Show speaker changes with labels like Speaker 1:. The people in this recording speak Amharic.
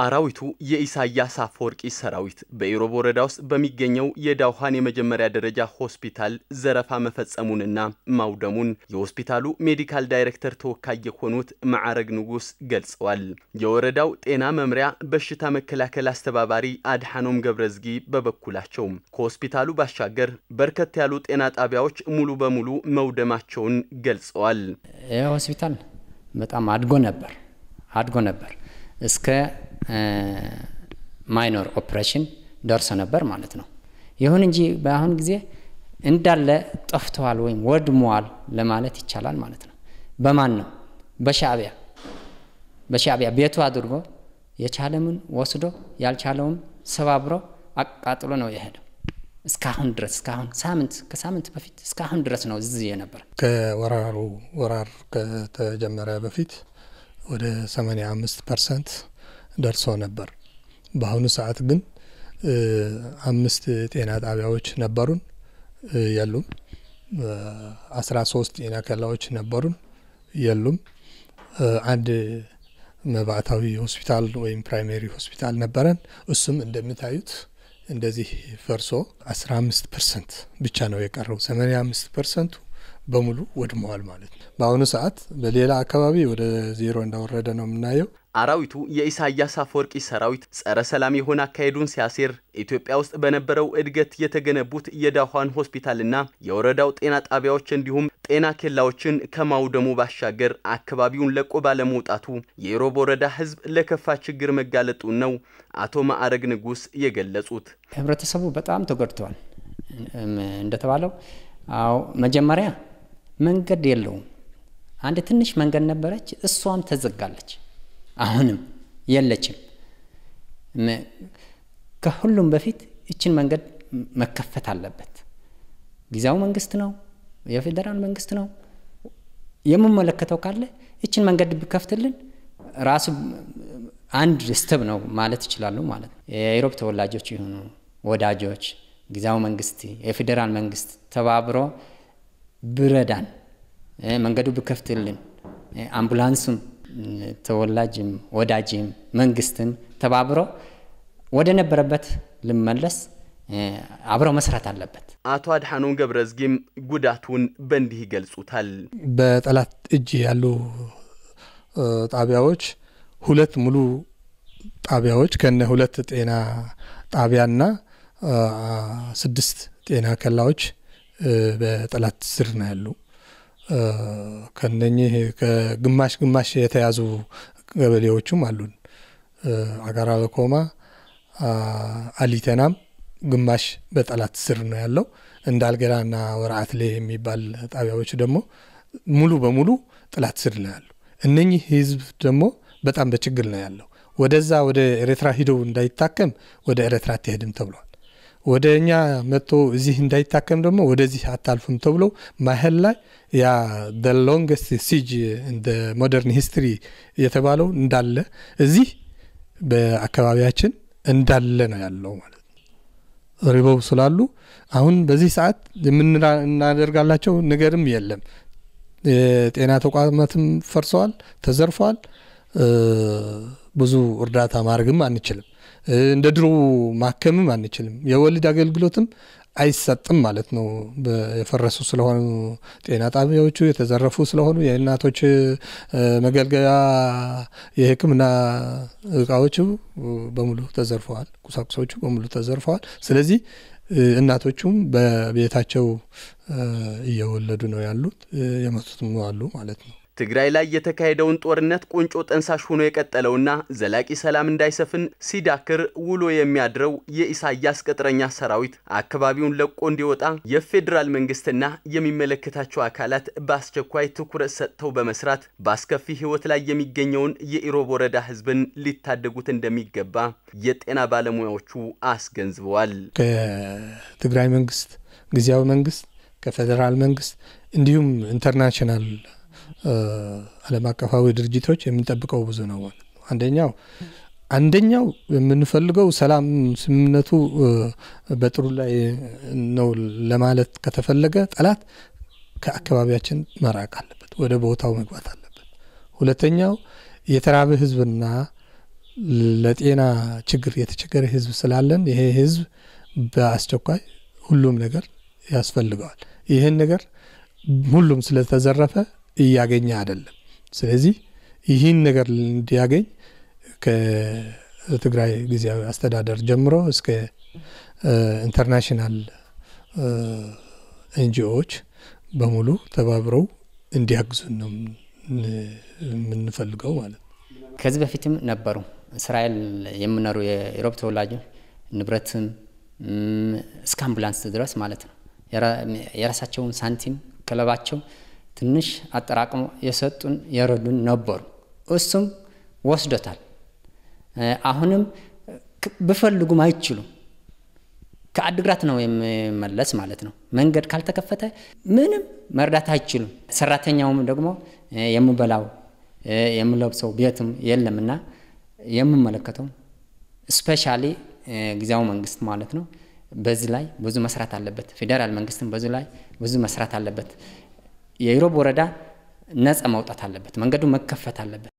Speaker 1: አራዊቱ የኢሳያስ አፈወርቂ ሰራዊት በኢሮብ ወረዳ ውስጥ በሚገኘው የዳውሃን የመጀመሪያ ደረጃ ሆስፒታል ዘረፋ መፈጸሙንና ማውደሙን የሆስፒታሉ ሜዲካል ዳይሬክተር ተወካይ የሆኑት ማዕረግ ንጉስ ገልጸዋል። የወረዳው ጤና መምሪያ በሽታ መከላከል አስተባባሪ አድሓኖም ገብረዝጊ በበኩላቸው ከሆስፒታሉ ባሻገር በርከት ያሉ ጤና ጣቢያዎች ሙሉ በሙሉ መውደማቸውን ገልጸዋል።
Speaker 2: ይህ ሆስፒታል በጣም አድጎ ነበር አድጎ ነበር እስከ ማይኖር ኦፕሬሽን ደርሶ ነበር ማለት ነው። ይሁን እንጂ በአሁን ጊዜ እንዳለ ጠፍተዋል ወይም ወድመዋል ለማለት ይቻላል ማለት ነው። በማን ነው? በሻቢያ በሻዕቢያ ቤቱ አድርጎ የቻለምን ወስዶ ያልቻለውም ሰባብሮ አቃጥሎ ነው የሄደው። እስካሁን ድረስ እስካሁን ሳምንት ከሳምንት በፊት እስካሁን ድረስ
Speaker 3: ነው ዝዝ የነበረ ከወራሩ ወራር ከተጀመረ በፊት ወደ 85 ፐርሰንት ደርሶ ነበር። በአሁኑ ሰዓት ግን አምስት ጤና ጣቢያዎች ነበሩን የሉም። አስራ ሶስት ጤና ኬላዎች ነበሩን የሉም። አንድ መባእታዊ ሆስፒታል ወይም ፕራይሜሪ ሆስፒታል ነበረን። እሱም እንደምታዩት እንደዚህ ፈርሶ 15 ፐርሰንት ብቻ ነው የቀረው። አምስት ፐርሰንቱ በሙሉ ወድመዋል ማለት ነው። በአሁኑ ሰዓት በሌላ አካባቢ ወደ ዜሮ እንዳወረደ ነው የምናየው።
Speaker 1: አራዊቱ የኢሳያስ አፈወርቂ ሰራዊት ጸረ ሰላም የሆነ አካሄዱን ሲያሴር ኢትዮጵያ ውስጥ በነበረው እድገት የተገነቡት የዳኋን ሆስፒታልና የወረዳው ጤና ጣቢያዎች እንዲሁም ጤና ኬላዎችን ከማውደሙ ባሻገር አካባቢውን ለቆ ባለመውጣቱ የኢሮብ ወረዳ ሕዝብ ለከፋ ችግር መጋለጡን ነው አቶ ማዕረግ ንጉስ የገለጹት።
Speaker 2: ህብረተሰቡ በጣም ተጎድተዋል። እንደተባለው መጀመሪያ መንገድ የለውም። አንድ ትንሽ መንገድ ነበረች፣ እሷም ተዘጋለች። አሁንም የለችም። ከሁሉም በፊት ይችን መንገድ መከፈት አለበት። ጊዜያዊ መንግስት ነው፣ የፌዴራል መንግስት ነው የምመለከተው ካለ ይችን መንገድ ብከፍትልን ራሱ አንድ ስተብ ነው ማለት ይችላሉ ማለት ነው። የኢሮብ ተወላጆች የሆኑ ወዳጆች ጊዜያዊ መንግስት፣ የፌዴራል መንግስት ተባብሮ ብረዳን፣ መንገዱ ብከፍትልን፣ አምቡላንሱም፣ ተወላጅም፣ ወዳጅም፣ መንግስትም ተባብሮ ወደ ነበረበት ልመለስ
Speaker 3: አብረው መስራት አለበት።
Speaker 1: አቶ አድሓኖም ገብረዝጊም ጉዳቱን በእንዲህ ይገልጹታል። በጠላት
Speaker 3: እጅ ያሉ ጣቢያዎች ሁለት ሙሉ ጣቢያዎች ከነ ሁለት ጤና ጣቢያና ስድስት ጤና ከላዎች በጠላት ስር ነው ያሉ። ከነኚህ ከግማሽ ግማሽ የተያዙ ገበሌዎቹም አሉን። አጋራ በኮማ አሊተናም ግማሽ በጠላት ስር ነው ያለው። ወርአት ወርዓትሌ የሚባል ጣቢያዎች ደግሞ ሙሉ በሙሉ ጠላት ስር ነው ያሉ። እነኚህ ህዝብ ደግሞ በጣም በችግር ነው ያለው። ወደዛ ወደ ኤርትራ ሂደው እንዳይታከም ወደ ኤርትራ አትሄድም ተብሏል። ወደ እኛ መጥቶ እዚህ እንዳይታከም ደግሞ ወደዚህ አታልፉም ተብሎ ማህል ላይ ያ ደ ሎንገስት ሲጅ እንደ ሞደርን ሂስትሪ የተባለው እንዳለ እዚህ በአካባቢያችን እንዳለ ነው ያለው ማለት ነው። ሪቦብ ስላሉ አሁን በዚህ ሰዓት የምናደርጋላቸው ነገርም የለም። የጤና ተቋማትም ፈርሰዋል፣ ተዘርፈዋል። ብዙ እርዳታ ማድረግም አንችልም። እንደ ድሮ ማከምም አንችልም። የወሊድ አገልግሎትም አይሰጥም ማለት ነው። የፈረሱ ስለሆኑ ጤና ጣቢያዎቹ የተዘረፉ ስለሆኑ የእናቶች መገልገያ የሕክምና እቃዎቹ በሙሉ ተዘርፈዋል። ቁሳቁሶቹ በሙሉ ተዘርፈዋል። ስለዚህ እናቶቹም በቤታቸው እየወለዱ ነው ያሉት፣ የመቱትም አሉ ማለት ነው።
Speaker 1: ትግራይ ላይ የተካሄደውን ጦርነት ቁንጮ ጠንሳሽ ሆኖ የቀጠለውና ዘላቂ ሰላም እንዳይሰፍን ሲዳክር ውሎ የሚያድረው የኢሳያስ ቅጥረኛ ሰራዊት አካባቢውን ለቆ እንዲወጣ የፌዴራል መንግስትና የሚመለከታቸው አካላት በአስቸኳይ ትኩረት ሰጥተው በመስራት በአስከፊ ህይወት ላይ የሚገኘውን የኢሮብ ወረዳ ህዝብን ሊታደጉት እንደሚገባ የጤና ባለሙያዎቹ አስገንዝበዋል።
Speaker 3: ከትግራይ መንግስት ጊዜያዊ መንግስት ከፌዴራል መንግስት እንዲሁም ኢንተርናሽናል ዓለም አቀፋዊ ድርጅቶች የምንጠብቀው ብዙ ነው። አንደኛው አንደኛው የምንፈልገው ሰላም ስምምነቱ በጥሩ ላይ ነው ለማለት ከተፈለገ ጠላት ከአካባቢያችን መራቅ አለበት፣ ወደ ቦታው መግባት አለበት። ሁለተኛው የተራበ ህዝብና ለጤና ችግር የተቸገረ ህዝብ ስላለን ይሄ ህዝብ በአስቸኳይ ሁሉም ነገር ያስፈልገዋል። ይህን ነገር ሁሉም ስለተዘረፈ እያገኘ አይደለም። ስለዚህ ይህን ነገር እንዲያገኝ ከትግራይ ጊዜያዊ አስተዳደር ጀምሮ እስከ ኢንተርናሽናል ኤንጂኦዎች በሙሉ ተባብረው እንዲያግዙን ነው የምንፈልገው ማለት ነው።
Speaker 2: ከዚህ በፊትም ነበሩ እስራኤል የምኖሩ የኢሮብ ተወላጆች ንብረትም እስከ አምቡላንስ ድረስ ማለት ነው የራሳቸውን ሳንቲም ክለባቸው ትንሽ አጠራቅሞ የሰጡን የረዱን ነበሩ። እሱም ወስዶታል። አሁንም ብፈልጉም አይችሉም። ከአድግራት ነው የሚመለስ ማለት ነው። መንገድ ካልተከፈተ ምንም መርዳት አይችሉም። ሰራተኛውም ደግሞ የምበላው የምለብሰው ቤትም የለምና የምመለከተው ስፔሻሊ ጊዜያዊ መንግስት ማለት ነው። በዚህ ላይ ብዙ መስራት አለበት። ፌዴራል መንግስትም በዚህ ላይ ብዙ መስራት አለበት።
Speaker 3: የኢሮብ ወረዳ ነፃ ማውጣት አለበት። መንገዱ መከፈት አለበት።